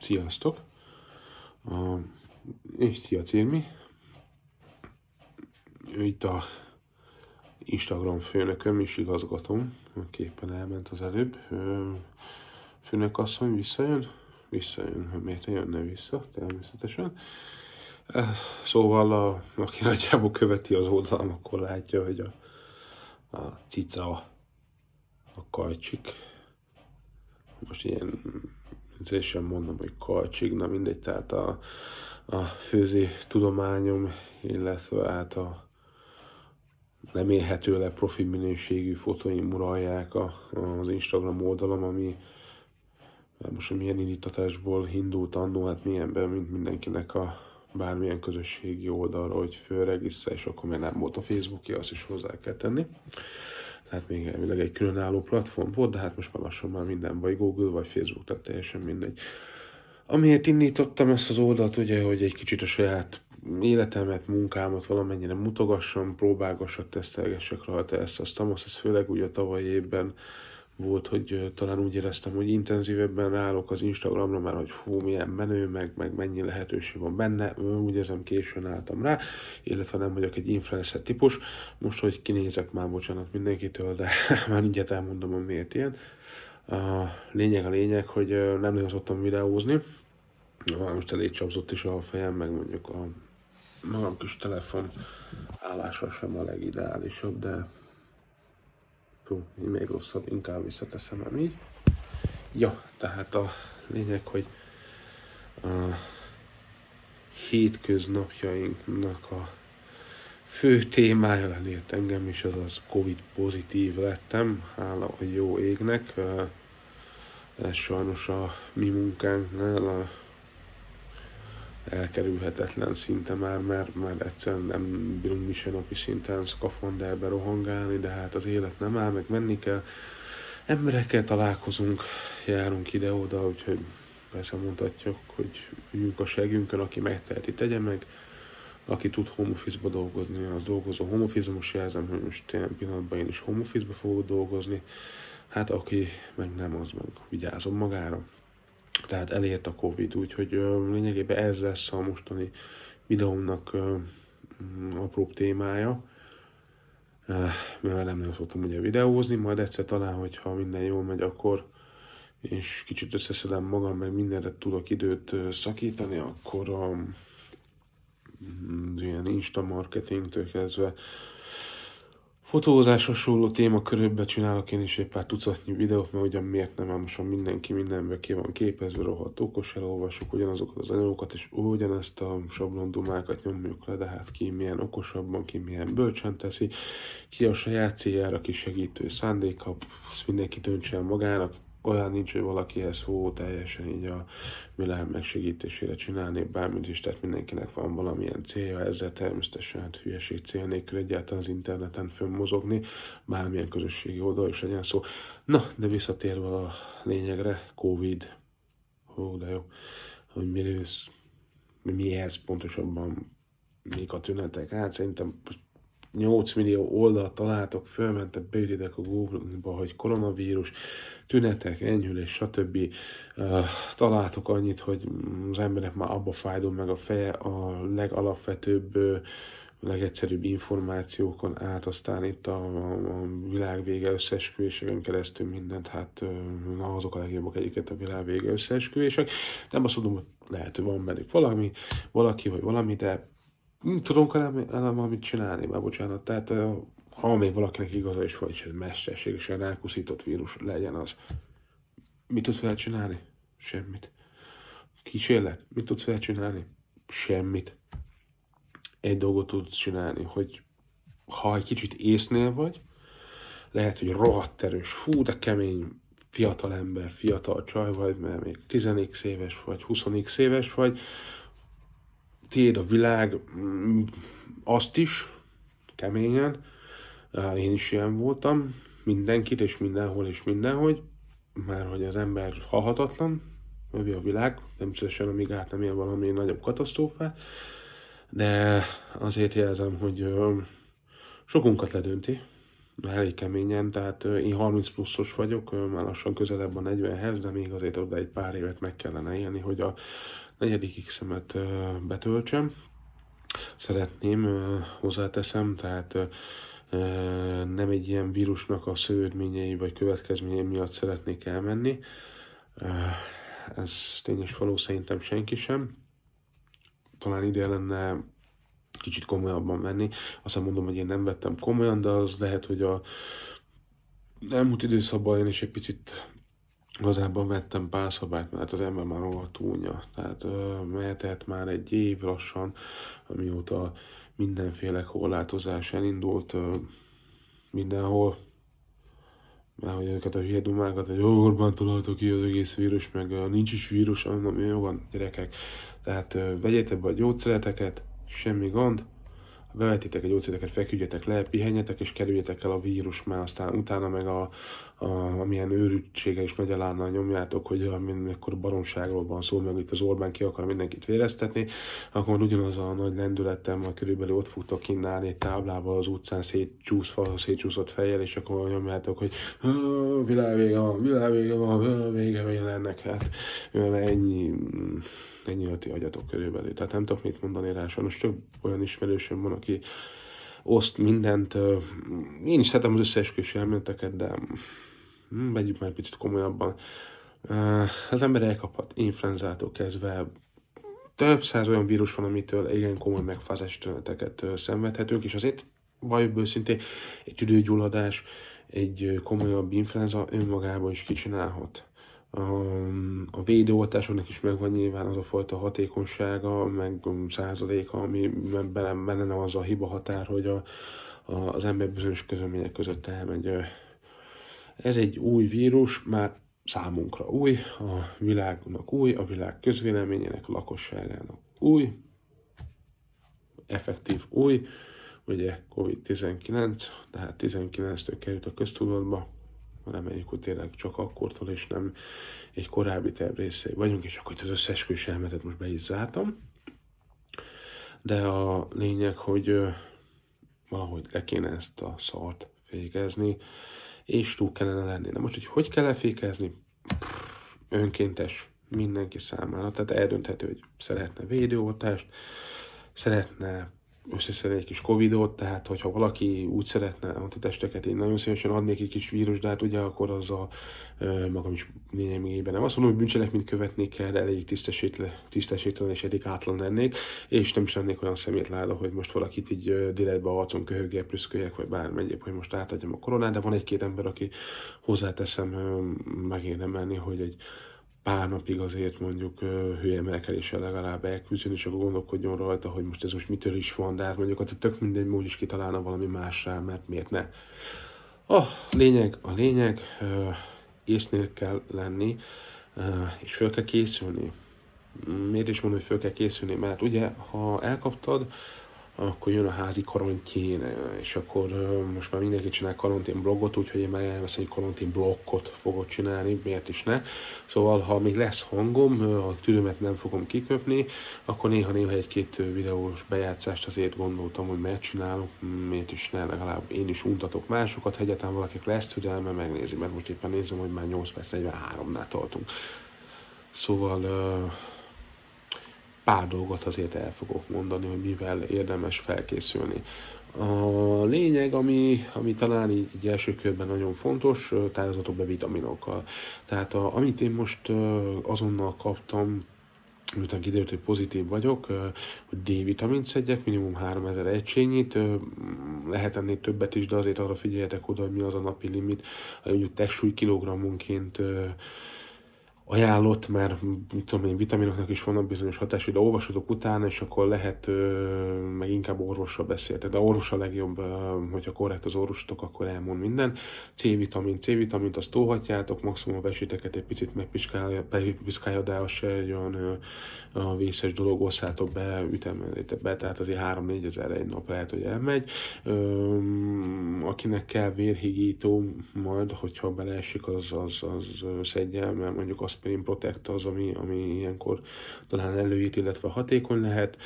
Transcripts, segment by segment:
Sziasztok! Uh, és szia Cirmi! Ő itt a Instagram főnököm és igazgatom, képen elment az előbb. Főnök asszony visszajön? Visszajön, miért ne jönne vissza? Természetesen. Szóval, a, aki nagyjából követi az oldalam, akkor látja, hogy a, a cica, a kajcsik, most ilyen sem mondom, hogy kalcsig, na mindegy, tehát a, a főzi tudományom, illetve hát a nem le profi minőségű fotóim uralják a, az Instagram oldalam, ami hát most milyen indítatásból indult annó, hát milyenben, mint mindenkinek a bármilyen közösségi oldalra, hogy fölregisztrál, és akkor még nem volt a Facebookja, azt is hozzá kell tenni tehát még elvileg egy különálló platform volt, de hát most már lassan már minden, vagy Google, vagy Facebook, tehát teljesen mindegy. Amiért indítottam ezt az oldalt, ugye, hogy egy kicsit a saját életemet, munkámat valamennyire mutogassam, próbálgassak, tesztelgessek rajta ezt, azt, azt, azt főleg ugye a tavalyi évben volt, hogy talán úgy éreztem, hogy intenzívebben állok az Instagramra, mert hogy fú, milyen menő, meg, meg mennyi lehetőség van benne, úgy érzem későn álltam rá, illetve nem vagyok egy influencer típus, most, hogy kinézek már, bocsánat mindenkitől, de már mindjárt elmondom, hogy miért ilyen. A lényeg a lényeg, hogy nem nagyon szoktam videózni, most elég csapzott is a fejem, meg mondjuk a magam kis telefon állása sem a legideálisabb, de Fú, még rosszabb, inkább visszateszem nem így. Ja, tehát a lényeg, hogy a hétköznapjainknak a fő témája elért engem, és az az Covid pozitív lettem, hála a jó égnek. Ez sajnos a mi munkánknál, a elkerülhetetlen szinte már, mert, már egyszerűen nem bírunk mi se napi szinten szkafonderbe rohangálni, de hát az élet nem áll, meg menni kell. Emberekkel találkozunk, járunk ide-oda, úgyhogy persze mondhatjuk, hogy üljünk a segünkön, aki megteheti, tegye meg, aki tud home office-ba dolgozni, az dolgozó home office most jelzem, hogy most tényleg pillanatban én is home office-ba fogok dolgozni, hát aki meg nem, az meg vigyázom magára. Tehát elért a Covid, úgyhogy lényegében ez lesz a mostani videómnak mm, apró témája. Mivel nem nem szoktam ugye videózni, majd egyszer talán, hogyha minden jól megy, akkor és kicsit összeszedem magam, meg mindenre tudok időt szakítani, akkor a, mm, ilyen Insta marketingtől kezdve Fotózás téma témakörökbe csinálok én is egy pár tucatnyi videót, mert ugyan miért nem, már most mindenki mindenbe ki van képezve, rohadt okos, elolvasok ugyanazokat az anyagokat, és ugyanezt a sablondumákat nyomjuk le, de hát ki milyen okosabban, ki milyen bölcsen teszi, ki a saját céljára, ki segítő szándéka, mindenki döntse el magának, olyan nincs, hogy valakihez hó teljesen így a világ megsegítésére csinálni bármit is, tehát mindenkinek van valamilyen célja, ezzel természetesen hát hülyeség cél nélkül egyáltalán az interneten fönnmozogni, bármilyen közösségi oldal is legyen szó. Na, de visszatérve a lényegre, Covid, hú, de jó, hogy mi mihez pontosabban mik a tünetek, hát szerintem 8 millió oldal találtok, fölmentek, beütitek a Google-ba, hogy koronavírus, tünetek, enyhülés, stb. Találtok annyit, hogy az emberek már abba fájdul meg a feje, a legalapvetőbb legegyszerűbb információkon át, aztán itt a, a, a világ összeesküvéseken keresztül mindent, hát na, azok a legjobbak egyiket a világvége összeesküvések. Nem azt mondom, hogy lehet, hogy van bennük valami, valaki, vagy valami, de tudunk elem, amit csinálni, már bocsánat, tehát ha még valakinek igaza is van, és egy egy rákuszított vírus legyen az, mit tudsz vele csinálni? Semmit. Kísérlet? Mit tudsz vele csinálni? Semmit. Egy dolgot tudsz csinálni, hogy ha egy kicsit észnél vagy, lehet, hogy rohadt erős, fú, de kemény, fiatal ember, fiatal csaj vagy, mert még 10 éves vagy, 20 éves vagy, tiéd a világ, mm, azt is, keményen, én is ilyen voltam, mindenkit és mindenhol és mindenhogy, már hogy az ember halhatatlan, övi a világ, természetesen amíg át nem ér valami nagyobb katasztrófát, de azért jelzem, hogy sokunkat ledönti, elég keményen, tehát én 30 pluszos vagyok, már lassan közelebb a 40-hez, de még azért oda egy pár évet meg kellene élni, hogy a, negyedik X-emet betöltsem. Szeretném, hozzáteszem, tehát nem egy ilyen vírusnak a szövődményei vagy következményei miatt szeretnék elmenni. Ez tényes való szerintem senki sem. Talán ide lenne kicsit komolyabban menni, Azt mondom, hogy én nem vettem komolyan, de az lehet, hogy a elmúlt időszakban én is egy picit Igazából vettem pár szabályt, mert hát az ember már rohadt túlnya. Tehát mehetett már egy év lassan, amióta mindenféle korlátozás elindult mindenhol, mert hogy ezeket a hülye dumákat, hogy jó, Orbán találta ki az egész vírus, meg uh, nincs is vírus, mondom, jó van, gyerekek. Tehát vegyétek be a gyógyszereteket, semmi gond, ha bevetitek a gyógyszereteket, feküdjetek le, pihenjetek, és kerüljetek el a vírus, mert aztán utána meg a, a, amilyen őrültsége is megy a nyomjátok, hogy amikor baromságról van szó, meg itt az Orbán ki akar mindenkit véreztetni, akkor ugyanaz a nagy lendülettel majd körülbelül ott fogtok innálni egy táblával az utcán szétcsúszva, szétcsúszott fejjel, és akkor nyomjátok, hogy világvége van, világvége van, világvége van ennek, hát mivel ennyi ennyi a ti agyatok körülbelül. Tehát nem tudok mit mondani rá, sajnos több olyan ismerősöm van, aki oszt mindent. Én is szeretem az összeesküvés elméleteket, de Hm, vegyük már picit komolyabban. Az ember elkaphat influenzától kezdve, több száz olyan vírus van, amitől igen komoly megfázási tüneteket szenvedhetünk, és azért valljuk őszintén, egy tüdőgyulladás, egy komolyabb influenza önmagában is kicsinálhat. A, a védőoltásoknak is megvan nyilván az a fajta hatékonysága, meg um, százaléka, ami benne az a hiba határ, hogy a, a, az ember bizonyos közömények között elmegy ez egy új vírus, már számunkra új, a világnak új, a világ közvéleményének, a lakosságának új, effektív új, ugye COVID-19, tehát 19-től került a köztudatba, reméljük, hogy tényleg csak akkortól, és nem egy korábbi terv részei vagyunk, és akkor itt az összes külselmetet most be is zártam. De a lényeg, hogy valahogy le kéne ezt a szart végezni, és túl kellene lenni. Na most, hogy hogy kell lefékezni? Önkéntes mindenki számára. Tehát eldönthető, hogy szeretne védőoltást, szeretne összeszed egy kis Covidot, tehát hogyha valaki úgy szeretne antitesteket, én nagyon szívesen adnék egy kis vírus, de hát ugye akkor az a magam is lényegében nem azt mondom, hogy bűncselekményt követni kell, de elég tisztességtelen és átlan lennék, és nem is lennék olyan szemétláda, hogy most valakit így direktbe a arcon köhögjek, prüszköljek, vagy bármi egyéb, hogy most átadjam a koronát, de van egy-két ember, aki hozzáteszem, megérdemelni, hogy egy pár napig azért mondjuk hőemelkedéssel legalább elküzdjön, és akkor gondolkodjon rajta, hogy most ez most mitől is van, de hát mondjuk az tök mindegy mód is kitalálna valami másra, mert miért ne. A oh, lényeg, a lényeg, észnél kell lenni, és föl kell készülni. Miért is mondom, hogy föl kell készülni? Mert ugye, ha elkaptad, akkor jön a házi karantén, és akkor most már mindenki csinál karantén blogot, úgyhogy én már elveszem, hogy karantén blokkot fogok csinálni, miért is ne. Szóval, ha még lesz hangom, a tüdőmet nem fogom kiköpni, akkor néha-néha egy-két videós bejátszást azért gondoltam, hogy miért csinálok, miért is ne, legalább én is untatok másokat, ha valakik lesz, hogy elme megnézi, mert most éppen nézem, hogy már 8 perc 43-nál tartunk. Szóval pár dolgot azért el fogok mondani, hogy mivel érdemes felkészülni. A lényeg, ami, ami talán így, első körben nagyon fontos, tározatok vitaminokkal. Tehát a, amit én most azonnal kaptam, miután kiderült, hogy pozitív vagyok, hogy D-vitamint szedjek, minimum 3000 egységnyit, lehet ennél többet is, de azért arra figyeljetek oda, hogy mi az a napi limit, mondjuk testsúly kilogrammunként ajánlott, mert tudom én, vitaminoknak is vannak bizonyos hatásai, de olvasodok utána, és akkor lehet ö, meg inkább orvossal beszélni. De orvos a legjobb, ö, hogyha korrekt az orvostok, akkor elmond minden. C-vitamin, C-vitamint azt tóhatjátok, maximum a vesiteket egy picit megpiszkálja, megpiszkálja de az se egy olyan ö, a vészes dolog, osszátok be, ütemeljétek be, tehát azért 3-4 ezer egy nap lehet, hogy elmegy. Ö, akinek kell vérhigító, majd, hogyha beleesik, az, az, az szedje, mert mondjuk azt Aspirin Protect az, ami, ami ilyenkor talán előít, illetve hatékony lehet.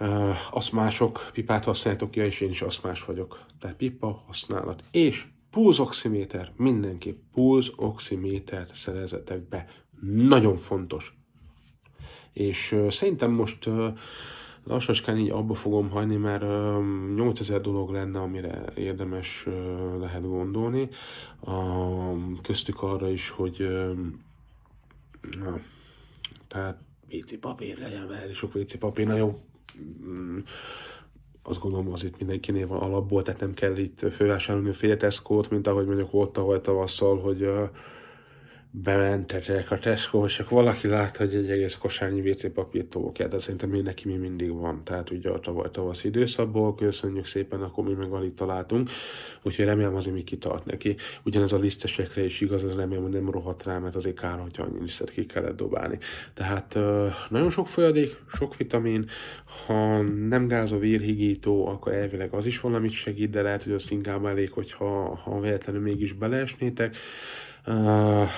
Uh, aszmások, pipát használjátok, ja, és én is aszmás vagyok. Tehát pipa használat. És pulzoximéter, mindenki pulzoximétert szerezetek be. Nagyon fontos. És uh, szerintem most uh, lassacskán így abba fogom hagyni, mert 8000 dolog lenne, amire érdemes lehet gondolni. Köztük arra is, hogy Na, tehát WC papír legyen vele, sok WC papír, na jó. Mm, azt gondolom az itt mindenkinél van alapból, tehát nem kell itt fölvásárolni fél tesco mint ahogy mondjuk volt tavaly tavasszal, hogy uh, bementetek a tesco és akkor valaki lát, hogy egy egész kosárnyi WC papír tolok el, de szerintem még neki mi mindig van. Tehát ugye a tavaly tavasz időszakból, köszönjük szépen, akkor mi meg alig találtunk, úgyhogy remélem azért mi kitart neki. Ugyanez a lisztesekre is igaz, az remélem, hogy nem rohadt rá, mert azért kár, hogyha annyi lisztet ki kellett dobálni. Tehát nagyon sok folyadék, sok vitamin, ha nem gáz a vérhigító, akkor elvileg az is valamit segít, de lehet, hogy az inkább elég, hogyha ha véletlenül mégis beleesnétek. Uh,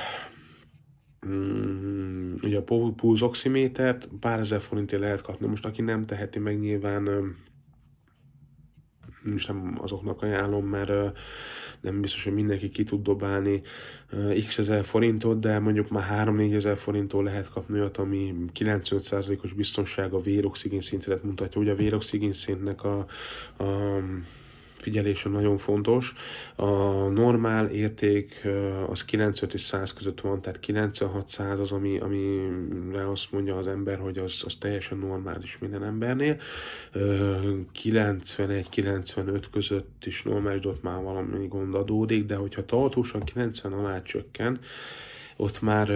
ugye a pulzoximétert pár ezer forintért lehet kapni. Most aki nem teheti meg nyilván és nem azoknak ajánlom, mert nem biztos, hogy mindenki ki tud dobálni x ezer forintot, de mondjuk már 3-4 ezer forinttól lehet kapni olyat, ami 95%-os biztonság a véroxigén szintet mutatja. Ugye a véroxigén szintnek a, a figyelése nagyon fontos. A normál érték az 95 és 100 között van, tehát 96-100, az, ami, amire azt mondja az ember, hogy az, az teljesen normális minden embernél. 91-95 között is normális, ott már valami gond adódik, de hogyha tartósan 90 alá csökken, ott már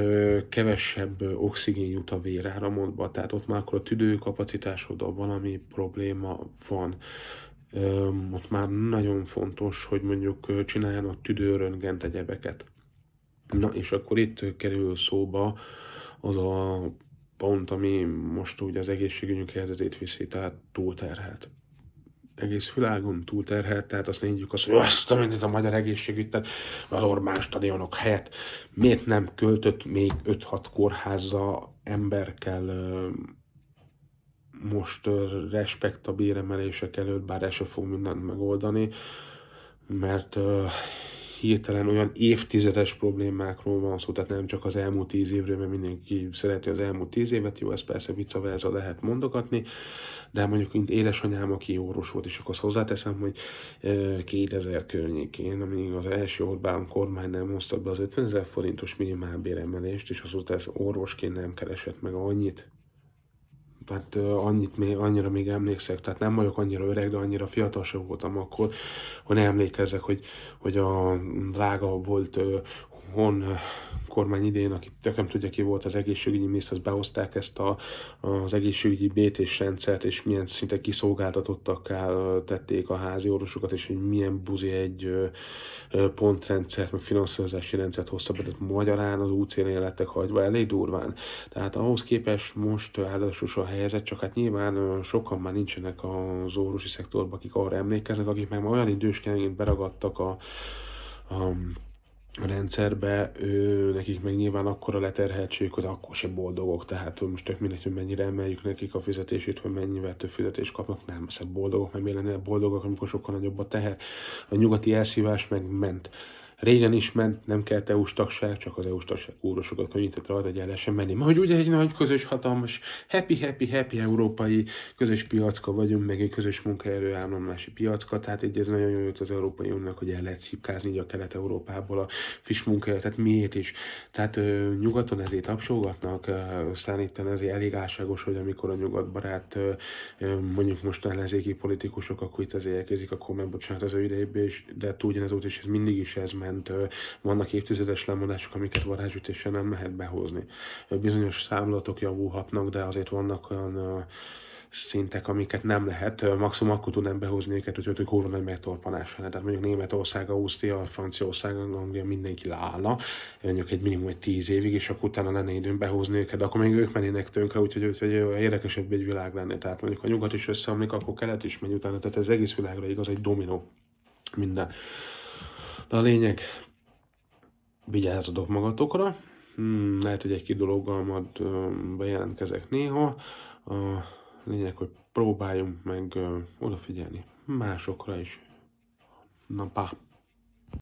kevesebb oxigén jut a véráramodba, tehát ott már akkor a tüdőkapacitásodban valami probléma van ott már nagyon fontos, hogy mondjuk csináljanak tüdőröntgent egyebeket. Na, és akkor itt kerül szóba az a pont, ami most úgy az egészségügyünk helyzetét viszi, tehát túlterhelt. Egész világon túlterhelt, tehát azt nézzük azt, hogy azt a mindent a magyar egészségügy, tehát az Orbán stadionok helyett miért nem költött még 5-6 kórházza ember kell most respekt a béremelések előtt, bár ez sem fog mindent megoldani, mert hirtelen olyan évtizedes problémákról van szó, tehát nem csak az elmúlt tíz évről, mert mindenki szereti az elmúlt tíz évet, jó, ez persze ez a lehet mondogatni, de mondjuk mint édesanyám, aki orvos volt, és akkor azt hozzáteszem, hogy 2000 környékén, amíg az első Orbán kormány nem hozta be az 50 ezer forintos minimálbéremelést, és az orvosként nem keresett meg annyit, hát annyit még, annyira még emlékszek, tehát nem vagyok annyira öreg, de annyira fiatal voltam akkor, hogy emlékezzek, hogy, hogy a drága volt Hon eh, kormány idén, aki tök nem tudja ki volt az egészségügyi miniszter, behozták ezt a, az egészségügyi bétés rendszert, és milyen szinte el, tették a házi orvosokat, és hogy milyen buzi egy pontrendszert, meg finanszírozási rendszert hoztak be, tehát magyarán az útszélén lettek hagyva, elég durván. Tehát ahhoz képest most áldásos a helyzet, csak hát nyilván sokan már nincsenek az orvosi szektorban, akik arra emlékeznek, akik meg már olyan idősként beragadtak a, a a rendszerbe, ő, nekik meg nyilván akkor a leterheltség, hogy akkor se boldogok, tehát most tök mindegy, hogy mennyire emeljük nekik a fizetését, hogy mennyivel több fizetést kapnak, nem, szóval boldogok, mert miért lenne boldogok, amikor sokkal nagyobb a teher. A nyugati elszívás meg ment Régen is ment, nem kellett eu tagság, csak az EU-s tagság úrosokat könnyített rajta, hogy el lehessen menni. Ma, hogy ugye egy nagy közös hatalmas, happy, happy, happy európai közös piacka vagyunk, meg egy közös munkaerő államlási piacka, tehát így ez nagyon jött az Európai Uniónak, hogy el lehet szipkázni így a Kelet-Európából a friss munkaerőt, tehát miért is. Tehát ö, nyugaton ezért tapsolgatnak, ö, aztán itt ezért elég álságos, hogy amikor a nyugatbarát ö, mondjuk most ellenzéki politikusok, akkor itt azért a akkor megbocsánat az ő idejében és de tudjon hát az út, és ez mindig is ez, mert ment, vannak évtizedes lemondások, amiket varázsütéssel nem lehet behozni. Bizonyos számlatok javulhatnak, de azért vannak olyan szintek, amiket nem lehet. Maximum akkor tudnám behozni őket, hogy ők kurva nagy megtorpanás lenne. Tehát mondjuk Németország, Ausztria, Franciaország, Anglia mindenki leállna, mondjuk egy minimum egy tíz évig, és akkor utána lenne időn behozni őket, de akkor még ők mennének tönkre, úgyhogy, hogy érdekesebb egy világ lenne. Tehát mondjuk a nyugat is összeomlik, akkor kelet is megy utána. Tehát ez egész világra igaz, egy dominó minden. De a lényeg, vigyázzatok magatokra, hmm, lehet, hogy egy kidologgal majd bejelentkezek néha, a lényeg, hogy próbáljunk meg odafigyelni másokra is. Na, pá!